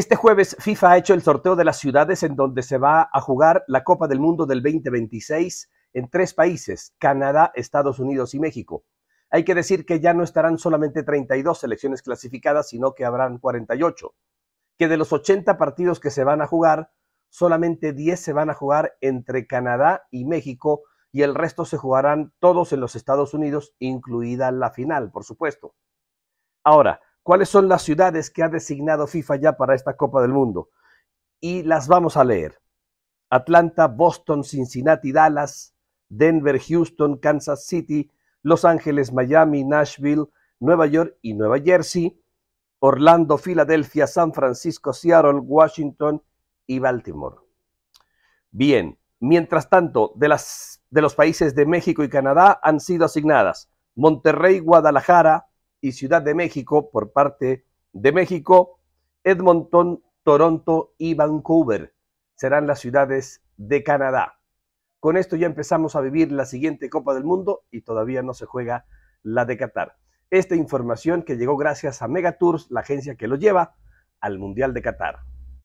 Este jueves FIFA ha hecho el sorteo de las ciudades en donde se va a jugar la Copa del Mundo del 2026 en tres países, Canadá, Estados Unidos y México. Hay que decir que ya no estarán solamente 32 selecciones clasificadas, sino que habrán 48, que de los 80 partidos que se van a jugar, solamente 10 se van a jugar entre Canadá y México y el resto se jugarán todos en los Estados Unidos, incluida la final, por supuesto. Ahora, cuáles son las ciudades que ha designado FIFA ya para esta Copa del Mundo. Y las vamos a leer. Atlanta, Boston, Cincinnati, Dallas, Denver, Houston, Kansas City, Los Ángeles, Miami, Nashville, Nueva York y Nueva Jersey, Orlando, Filadelfia, San Francisco, Seattle, Washington y Baltimore. Bien, mientras tanto, de, las, de los países de México y Canadá han sido asignadas Monterrey, Guadalajara, y Ciudad de México por parte de México, Edmonton, Toronto y Vancouver serán las ciudades de Canadá. Con esto ya empezamos a vivir la siguiente Copa del Mundo y todavía no se juega la de Qatar. Esta información que llegó gracias a Megatours, la agencia que lo lleva al Mundial de Qatar.